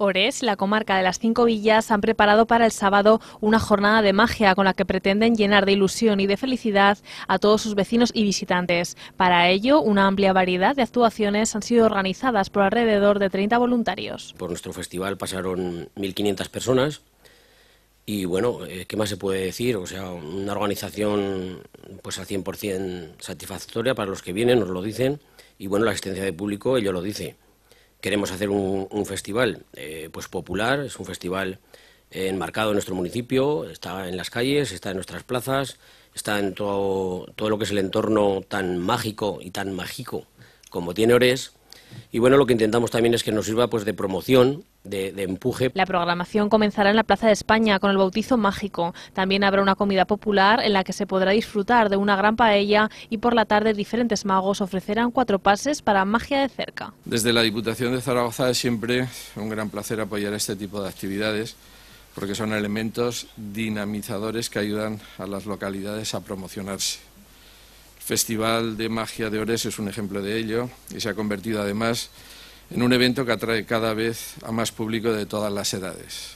Ores, la comarca de las cinco villas, han preparado para el sábado una jornada de magia con la que pretenden llenar de ilusión y de felicidad a todos sus vecinos y visitantes. Para ello, una amplia variedad de actuaciones han sido organizadas por alrededor de 30 voluntarios. Por nuestro festival pasaron 1.500 personas y bueno, eh, ¿qué más se puede decir? O sea, una organización pues al 100% satisfactoria para los que vienen, nos lo dicen y bueno, la asistencia de público, ello lo dice queremos hacer un, festival eh, pues popular, es un festival eh, enmarcado en nuestro municipio, está en las calles, está en nuestras plazas, está en todo, todo lo que es el entorno tan mágico y tan mágico como tiene Ores, y bueno, lo que intentamos también es que nos sirva pues de promoción, de, de, empuje. La programación comenzará en la Plaza de España con el bautizo mágico. También habrá una comida popular en la que se podrá disfrutar de una gran paella y por la tarde diferentes magos ofrecerán cuatro pases para magia de cerca. Desde la Diputación de Zaragoza es siempre un gran placer apoyar este tipo de actividades porque son elementos dinamizadores que ayudan a las localidades a promocionarse. Festival de Magia de Ores es un ejemplo de ello y se ha convertido además en un evento que atrae cada vez a más público de todas las edades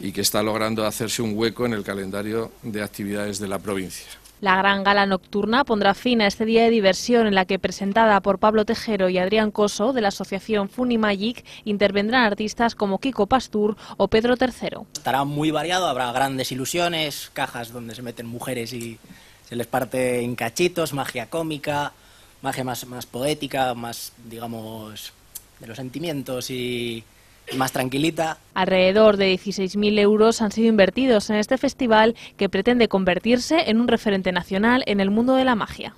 y que está logrando hacerse un hueco en el calendario de actividades de la provincia. La gran gala nocturna pondrá fin a este día de diversión en la que, presentada por Pablo Tejero y Adrián Coso de la asociación Funimagic, intervendrán artistas como Kiko Pastur o Pedro III. Estará muy variado, habrá grandes ilusiones, cajas donde se meten mujeres y se les parte en cachitos, magia cómica, magia más, poética, más, digamos, de los sentimientos y más tranquilita. Alrededor de 16.000 euros han sido invertidos en este festival que pretende convertirse en un referente nacional en el mundo de la magia.